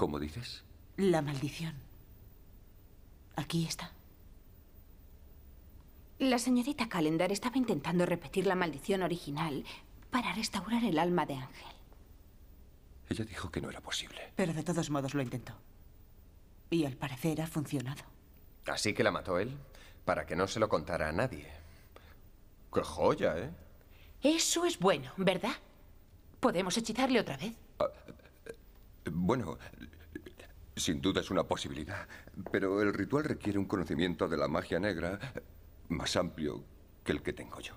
¿Cómo dices? La maldición. Aquí está. La señorita Calendar estaba intentando repetir la maldición original para restaurar el alma de Ángel. Ella dijo que no era posible. Pero de todos modos lo intentó. Y al parecer ha funcionado. Así que la mató él, para que no se lo contara a nadie. ¡Qué joya, eh! Eso es bueno, ¿verdad? ¿Podemos hechizarle otra vez? Ah, eh, eh, bueno, sin duda es una posibilidad, pero el ritual requiere un conocimiento de la magia negra más amplio que el que tengo yo.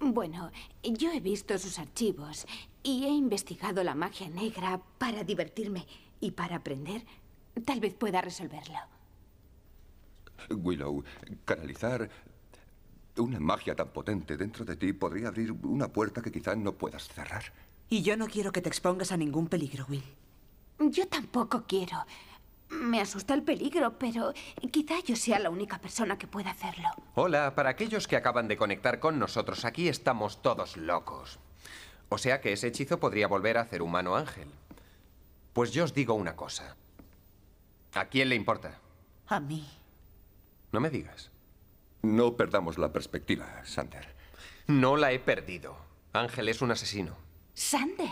Bueno, yo he visto sus archivos y he investigado la magia negra para divertirme y para aprender. Tal vez pueda resolverlo. Willow, canalizar una magia tan potente dentro de ti podría abrir una puerta que quizás no puedas cerrar. Y yo no quiero que te expongas a ningún peligro, Will. Yo tampoco quiero. Me asusta el peligro, pero quizá yo sea la única persona que pueda hacerlo. Hola, para aquellos que acaban de conectar con nosotros, aquí estamos todos locos. O sea que ese hechizo podría volver a hacer humano ángel. Pues yo os digo una cosa. ¿A quién le importa? A mí. No me digas. No perdamos la perspectiva, Sander. No la he perdido. Ángel es un asesino. Sander,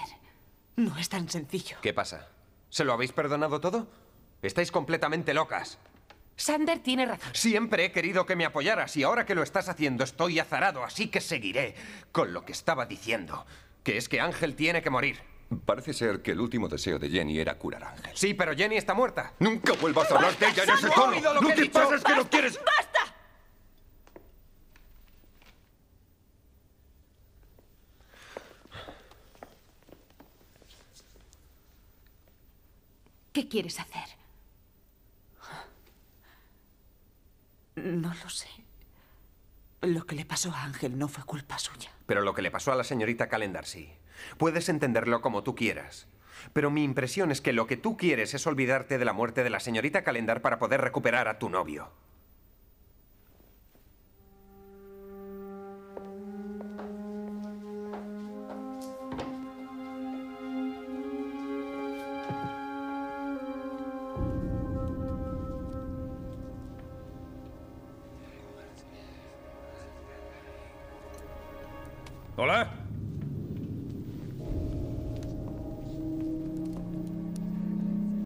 no es tan sencillo. ¿Qué pasa? ¿Se lo habéis perdonado todo? Estáis completamente locas. Sander tiene razón. Siempre he querido que me apoyaras y ahora que lo estás haciendo estoy azarado, así que seguiré con lo que estaba diciendo, que es que Ángel tiene que morir. Parece ser que el último deseo de Jenny era curar a Ángel. Sí, pero Jenny está muerta. Nunca vuelvas a hablar de ella en ese tono. lo pasa es que no quieres... ¡Basta! ¿Qué quieres hacer? No lo sé. Lo que le pasó a Ángel no fue culpa suya. Pero lo que le pasó a la señorita Calendar sí. Puedes entenderlo como tú quieras. Pero mi impresión es que lo que tú quieres es olvidarte de la muerte de la señorita Calendar para poder recuperar a tu novio. 过来。